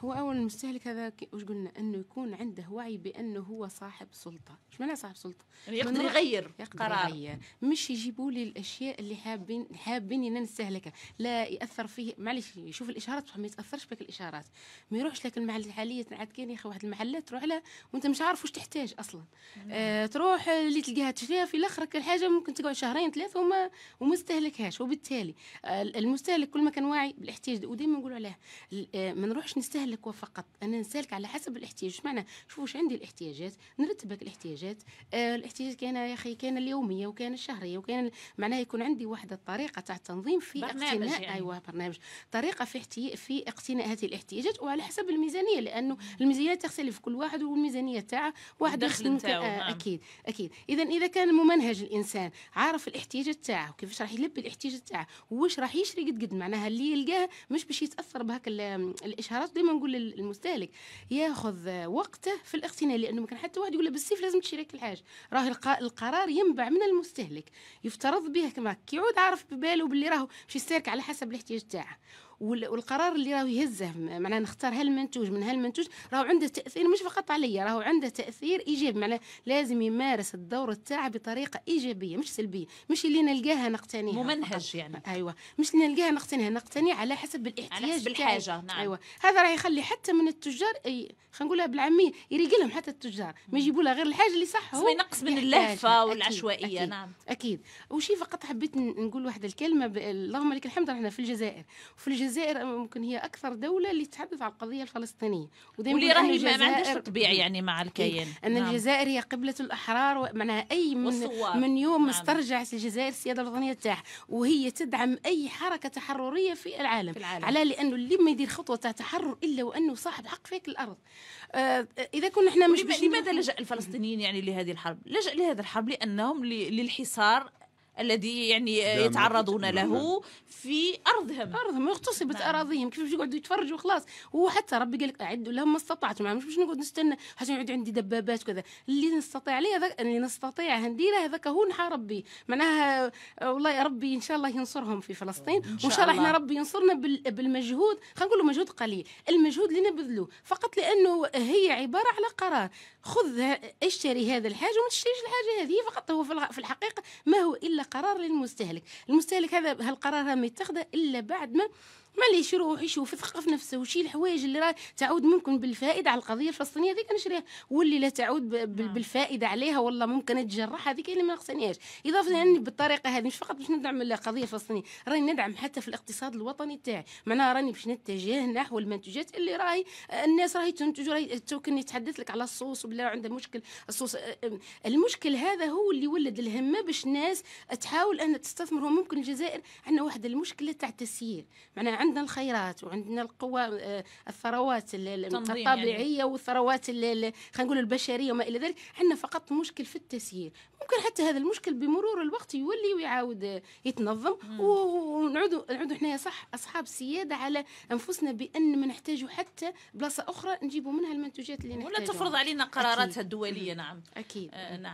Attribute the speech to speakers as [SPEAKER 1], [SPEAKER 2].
[SPEAKER 1] هو أول المستهلك هذا وش قلنا إنه يكون عنده وعي بأنه هو صاحب سلطة، إيش معنى صاحب سلطة؟ يعني يقدر يغير يقدر قرار. يغير، مش يجيبوا لي الأشياء اللي حابين حابين إن نستهلكها، لا يأثر فيه معلش يشوف الإشارات بصح ما يتأثرش بك الإشارات، ما يروحش لك المحل الحاليه عاد كاين يا أخي واحد المحلات تروح لها وأنت مش عارف واش تحتاج أصلا، آه تروح اللي تلقاها تشريها في الآخر الحاجة ممكن تقعد شهرين ثلاثة وما وما استهلكهاش وبالتالي آه المستهلك كل ما كان واعي بالاحتياج ودائما نقولوا عليه آه ما نروحش نستهلك لك وفقط انا نسالك على حسب الاحتياج معنى شوف واش عندي الاحتياجات نرتبك الاحتياجات آه الاحتياجات كان يا اخي كان اليوميه وكان الشهريه وكان معناها يكون عندي واحده الطريقه تاع التنظيم في اقتناء يعني. ايوه برنامج طريقه في احتي... في اقتناء هذه الاحتياجات وعلى حسب الميزانيه لانه الميزانيه تختلف كل واحد والميزانيه تاعه واحد يمكن آه نعم. اكيد اكيد اذا اذا كان ممنهج الانسان عارف الاحتياجات تاعه وكيفاش راح يلبي الاحتياجات تاعه واش راح يشري قد قد معناها اللي يلقاه مش باش يتاثر بهاك الاشهارات ديما نقول للمستهلك ياخذ وقته في الاقتناء لانه ما كان حتى واحد يقول له بالسيف لازم تشري لك الحاجه راه القرار ينبع من المستهلك يفترض به كما كيعود عارف بباله باللي راهو باش يستهلك على حسب الاحتياج تاعه والقرار اللي راه يهزه معناه نختار هالمنتوج من هالمنتوج راه عنده تاثير مش فقط عليا راه عنده تاثير ايجابي معناه لازم يمارس الدور تاعه بطريقه ايجابيه مش سلبيه مش اللي نلقاها نقتنيها ممنهج يعني ايوه مش اللي نلقاها نقتنيها نقتني على حسب الاحتياج على حسب الحاجه نعم ايوه هذا راه يخلي حتى من التجار خلينا نقولها بالعاميه يريق لهم حتى التجار ما يجيبوا لها غير الحاجه اللي صح هو ينقص من اللهفه والعشوائيه أكيد. نعم اكيد وشي فقط حبيت نقول واحد الكلمه اللهم لك الحمد احنا في الجزائر وفي الجزائر الجزائر ممكن هي اكثر دوله اللي تحدث على القضيه الفلسطينيه واللي راهي ما عندهاش تطبيع يعني مع إيه، الكيان ان نعم. الجزائر هي قبله الاحرار معناها اي من والصوار. من يوم نعم. استرجعت الجزائر السياده الوطنيه تاعها وهي تدعم اي حركه تحرريه في العالم, في العالم. على لانه اللي ما يدير خطوه تاع تحرر الا وانه صاحب حق فيك الارض آه اذا كنا احنا مش لماذا لجا الفلسطينيين يعني لهذه الحرب لجا لهذه الحرب لانهم للحصار الذي يعني يتعرضون له في ارضهم ارضهم اغتصبت نعم. اراضيهم كيف يقعدوا يتفرجوا خلاص هو حتى ربي قال لك اعدوا لهم ما استطعتم يعني مش باش نقعد نستنى حتى يقعد عندي دبابات وكذا اللي نستطيع عليه هذاك اللي نستطيع نديره هذاك هو نحى ربي معناها آه، والله يا ربي ان شاء الله ينصرهم في فلسطين وان شاء الله احنا ربي ينصرنا بالمجهود خلينا نقولوا مجهود قليل المجهود اللي نبذلوه فقط لانه هي عباره على قرار خذ اشتري هذا الحاجه وما تشتريش الحاجه هذه فقط هو في الحقيقه ما هو الا قرار للمستهلك المستهلك هذا هالقرار ما يتخذه الا بعد ما ماليش يروح يشوف يثقف نفسه وشي الحوايج اللي راه تعود ممكن بالفائده على القضيه الفلسطينيه هذيك نشريها واللي لا تعود نعم. بالفائده عليها والله ممكن اتجرح هذيك اللي ما نقصنيهاش اضافه اني يعني بالطريقه هذه مش فقط باش ندعم القضيه الفلسطينيه راني ندعم حتى في الاقتصاد الوطني تاعي معناها راني باش نتجه نحو المنتوجات اللي راهي الناس راهي تنتج راهي توكن يتحدث لك على الصوص وبلا عنده مشكل الصوص المشكل هذا هو اللي ولد الهمه باش الناس تحاول ان تستثمر وممكن الجزائر عندنا واحد المشكله تاع التسيير معناها عندنا الخيرات وعندنا القوى آه، الثروات يعني. الطبيعيه يعني. والثروات خلينا نقول البشريه وما الى ذلك عندنا فقط مشكل في التسيير ممكن حتى هذا المشكل بمرور الوقت يولي ويعاود آه، يتنظم ونعود نعود حنايا صح اصحاب سياده على انفسنا بان ما نحتاجوا حتى بلاصه اخرى نجيبوا منها المنتوجات اللي نحتاجها ولا تفرض علينا قراراتها الدوليه نعم اكيد آه نعم